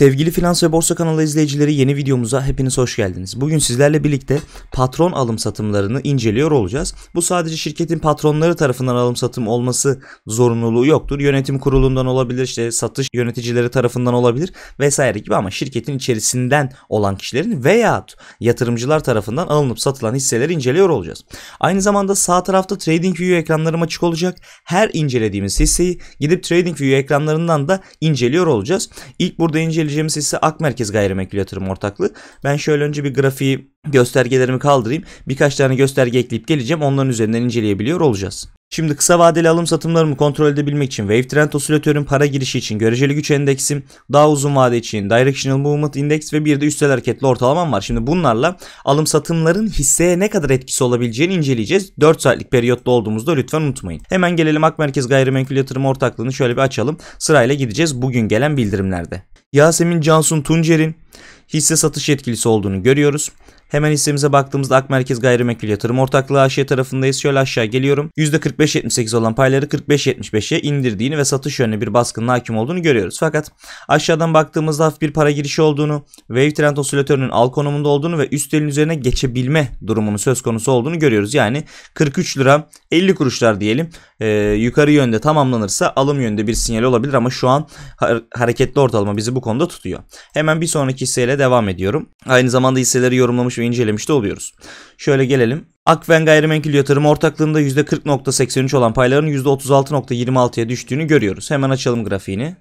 Sevgili Finans ve Borsa kanalı izleyicileri yeni videomuza hepiniz hoş geldiniz. Bugün sizlerle birlikte patron alım satımlarını inceliyor olacağız. Bu sadece şirketin patronları tarafından alım satım olması zorunluluğu yoktur. Yönetim kurulundan olabilir, işte satış yöneticileri tarafından olabilir vesaire gibi ama şirketin içerisinden olan kişilerin veya yatırımcılar tarafından alınıp satılan hisseleri inceliyor olacağız. Aynı zamanda sağ tarafta TradingView ekranlarım açık olacak. Her incelediğimiz hisseyi gidip TradingView ekranlarından da inceliyor olacağız. İlk burada incelediğimiz söyleyeceğimiz hisse Ak Merkez Gayrimenkul Yatırım Ortaklığı. Ben şöyle önce bir grafiği göstergelerimi kaldırayım. Birkaç tane gösterge ekleyip geleceğim. Onların üzerinden inceleyebiliyor olacağız. Şimdi kısa vadeli alım satımlarımı kontrol edebilmek için Wave Trend Osilatörün para girişi için göreceli güç endeksim, daha uzun vade için Directional Movement Index ve bir de üstel hareketli ortalamam var. Şimdi bunlarla alım satımların hisseye ne kadar etkisi olabileceğini inceleyeceğiz. 4 saatlik periyotta olduğumuzda lütfen unutmayın. Hemen gelelim Akmerkez Gayrimenkul Yatırım Ortaklığı'nı şöyle bir açalım. Sırayla gideceğiz bugün gelen bildirimlerde. Yasemin Cansun Tuncer'in hisse satış yetkilisi olduğunu görüyoruz. Hemen hissemize baktığımızda Ak Merkez Gayrimenkul Yatırım Ortaklığı AŞ tarafındayız. Şöyle aşağı geliyorum. %45.78 olan payları 45.75'e indirdiğini ve satış yönlü bir baskınla hakim olduğunu görüyoruz. Fakat aşağıdan baktığımızda hafif bir para girişi olduğunu, Wave Trend Osilatörü'nün al konumunda olduğunu ve üst elin üzerine geçebilme durumunun söz konusu olduğunu görüyoruz. Yani 43 lira 50 kuruşlar diyelim e, yukarı yönde tamamlanırsa alım yönde bir sinyal olabilir ama şu an hareketli ortalama bizi bu konuda tutuyor. Hemen bir sonraki hisseyle devam ediyorum. Aynı zamanda hisseleri yorumlamış konuşuyor, incelemiş de oluyoruz. Şöyle gelelim. Akven Gayrimenkul Yatırım ortaklığında %40.83 olan payların %36.26'ya düştüğünü görüyoruz. Hemen açalım grafiğini.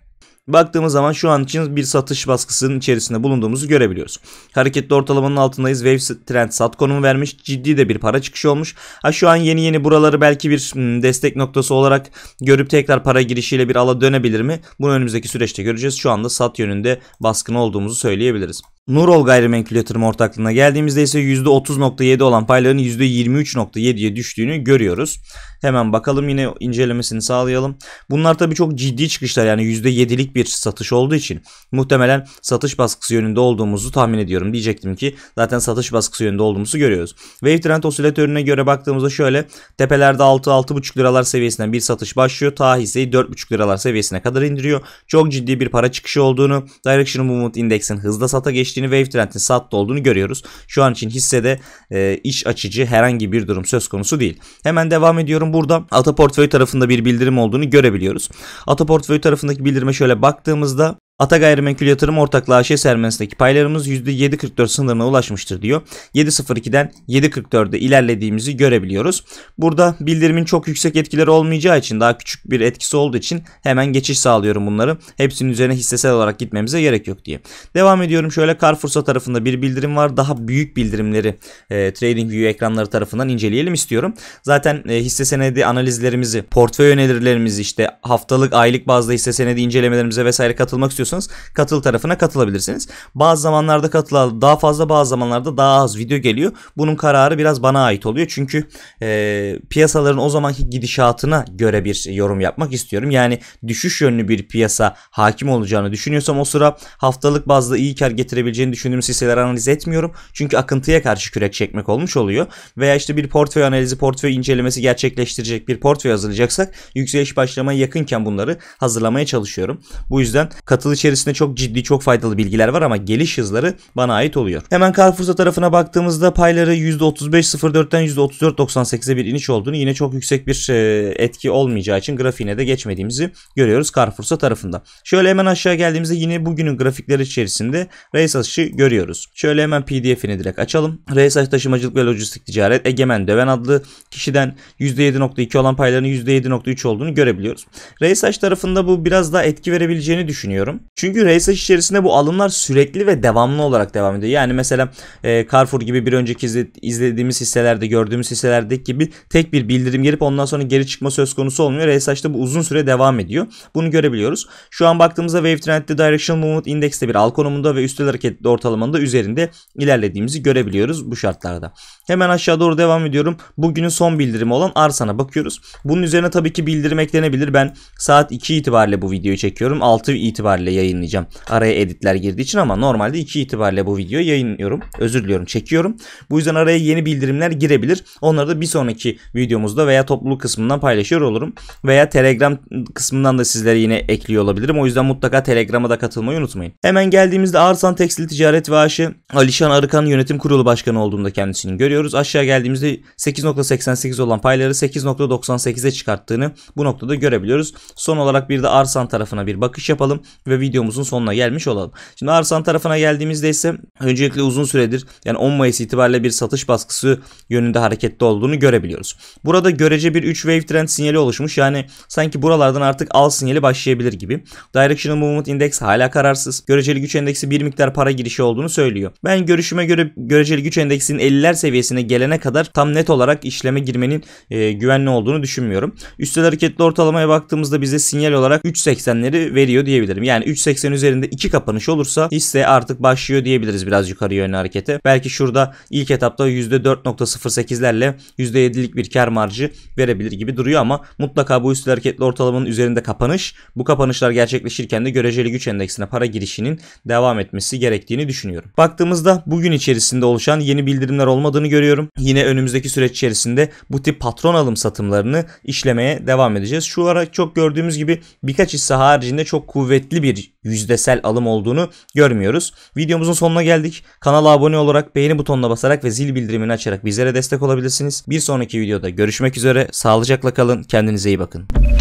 Baktığımız zaman şu an için bir satış baskısının içerisinde bulunduğumuzu görebiliyoruz. Hareketli ortalamanın altındayız. Wave trend sat konumu vermiş. Ciddi de bir para çıkışı olmuş. Ha şu an yeni yeni buraları belki bir hmm, destek noktası olarak görüp tekrar para girişiyle bir ala dönebilir mi? Bunu önümüzdeki süreçte göreceğiz. Şu anda sat yönünde baskın olduğumuzu söyleyebiliriz. Nurol gayrimenkul yatırım ortaklığına geldiğimizde ise %30.7 olan payların %23.7'ye düştüğünü görüyoruz. Hemen bakalım yine incelemesini sağlayalım. Bunlar tabii çok ciddi çıkışlar yani %7'lik bir satış olduğu için muhtemelen satış baskısı yönünde olduğumuzu tahmin ediyorum. Diyecektim ki zaten satış baskısı yönünde olduğumuzu görüyoruz. Wave Trend osilatörüne göre baktığımızda şöyle tepelerde 6-6,5 liralar seviyesinden bir satış başlıyor. Ta hisseyi 4,5 liralar seviyesine kadar indiriyor. Çok ciddi bir para çıkışı olduğunu Direction Movement Index'in hızla sata geçtiği geçtiğini, Wavetrend'in sattı olduğunu görüyoruz. Şu an için hissede e, iş açıcı herhangi bir durum söz konusu değil. Hemen devam ediyorum. Burada Ata Portföy tarafında bir bildirim olduğunu görebiliyoruz. Ata Portföy tarafındaki bildirime şöyle baktığımızda Ata Gayrimenkul Yatırım Ortaklığı AŞ sermayesindeki paylarımız %7.44 sınırına ulaşmıştır diyor. 7.02'den 7.44'e ilerlediğimizi görebiliyoruz. Burada bildirimin çok yüksek etkileri olmayacağı için daha küçük bir etkisi olduğu için hemen geçiş sağlıyorum bunları. Hepsinin üzerine hissesel olarak gitmemize gerek yok diye. Devam ediyorum şöyle Carrefour'sa tarafında bir bildirim var. Daha büyük bildirimleri e, TradingView ekranları tarafından inceleyelim istiyorum. Zaten e, hisse senedi analizlerimizi, portföy önerilerimizi işte haftalık, aylık bazda hisse senedi incelemelerimize vesaire katılmak istiyorsanız istiyorsanız katıl tarafına katılabilirsiniz. Bazı zamanlarda katılan daha fazla bazı zamanlarda daha az video geliyor. Bunun kararı biraz bana ait oluyor. Çünkü e, piyasaların o zamanki gidişatına göre bir yorum yapmak istiyorum. Yani düşüş yönlü bir piyasa hakim olacağını düşünüyorsam o sıra haftalık bazda iyi kar getirebileceğini düşündüğüm hisseleri analiz etmiyorum. Çünkü akıntıya karşı kürek çekmek olmuş oluyor. Veya işte bir portföy analizi, portföy incelemesi gerçekleştirecek bir portföy hazırlayacaksak yükseliş başlamaya yakınken bunları hazırlamaya çalışıyorum. Bu yüzden katılış içerisinde çok ciddi çok faydalı bilgiler var ama geliş hızları bana ait oluyor. Hemen Carrefour'da tarafına baktığımızda payları %35.04'ten %34.98'e bir iniş olduğunu yine çok yüksek bir e, etki olmayacağı için grafiğine de geçmediğimizi görüyoruz Carrefour'sa tarafında. Şöyle hemen aşağı geldiğimizde yine bugünün grafikleri içerisinde reis atışı görüyoruz. Şöyle hemen pdf'ini direkt açalım. Reis atışı taşımacılık ve lojistik ticaret Egemen Döven adlı kişiden %7.2 olan payların %7.3 olduğunu görebiliyoruz. Reis tarafında bu biraz daha etki verebileceğini düşünüyorum. Çünkü Raysearch içerisinde bu alımlar sürekli ve devamlı olarak devam ediyor. Yani mesela e, Carrefour gibi bir önceki izlediğimiz hisselerde gördüğümüz hisselerdeki gibi tek bir bildirim gelip ondan sonra geri çıkma söz konusu olmuyor. Raysearch'ta bu uzun süre devam ediyor. Bunu görebiliyoruz. Şu an baktığımızda Wave Trend'de Directional Movement Index'te bir al konumunda ve üstel hareketli ortalamanın da üzerinde ilerlediğimizi görebiliyoruz bu şartlarda. Hemen aşağı doğru devam ediyorum. Bugünün son bildirimi olan Arsan'a bakıyoruz. Bunun üzerine tabii ki bildirim eklenebilir. Ben saat 2 itibariyle bu videoyu çekiyorum. 6 itibariyle yayınlayacağım. Araya editler girdiği için ama normalde 2 itibariyle bu videoyu yayınlıyorum. Özür diliyorum çekiyorum. Bu yüzden araya yeni bildirimler girebilir. Onları da bir sonraki videomuzda veya topluluk kısmından paylaşıyor olurum. Veya Telegram kısmından da sizlere yine ekliyor olabilirim. O yüzden mutlaka Telegram'a da katılmayı unutmayın. Hemen geldiğimizde Arsan Tekstil Ticaret ve Aşı Alişan Arıkan Yönetim Kurulu Başkanı olduğunda kendisini görüyoruz. Aşağı geldiğimizde 8.88 olan payları 8.98'e çıkarttığını bu noktada görebiliyoruz. Son olarak bir de Arsan tarafına bir bakış yapalım ve ve videomuzun sonuna gelmiş olalım. Şimdi arsan tarafına geldiğimizde ise öncelikle uzun süredir yani 10 Mayıs itibariyle bir satış baskısı yönünde harekette olduğunu görebiliyoruz. Burada görece bir 3 wave trend sinyali oluşmuş yani sanki buralardan artık al sinyali başlayabilir gibi. Directional Movement Index hala kararsız. Göreceli güç endeksi bir miktar para girişi olduğunu söylüyor. Ben görüşüme göre göreceli güç endeksinin 50'ler seviyesine gelene kadar tam net olarak işleme girmenin e, güvenli olduğunu düşünmüyorum. Üstel hareketli ortalamaya baktığımızda bize sinyal olarak 3.80'leri veriyor diyebilirim. Yani 3.80 üzerinde 2 kapanış olursa hisse artık başlıyor diyebiliriz biraz yukarı yönlü harekete. Belki şurada ilk etapta %4.08'lerle %7'lik bir kar marjı verebilir gibi duruyor ama mutlaka bu üstü hareketli ortalamanın üzerinde kapanış bu kapanışlar gerçekleşirken de göreceli güç endeksine para girişinin devam etmesi gerektiğini düşünüyorum. Baktığımızda bugün içerisinde oluşan yeni bildirimler olmadığını görüyorum. Yine önümüzdeki süreç içerisinde bu tip patron alım satımlarını işlemeye devam edeceğiz. Şu ara çok gördüğümüz gibi birkaç hisse haricinde çok kuvvetli bir bir yüzdesel alım olduğunu görmüyoruz. Videomuzun sonuna geldik. Kanala abone olarak beğeni butonuna basarak ve zil bildirimini açarak bizlere destek olabilirsiniz. Bir sonraki videoda görüşmek üzere. Sağlıcakla kalın. Kendinize iyi bakın.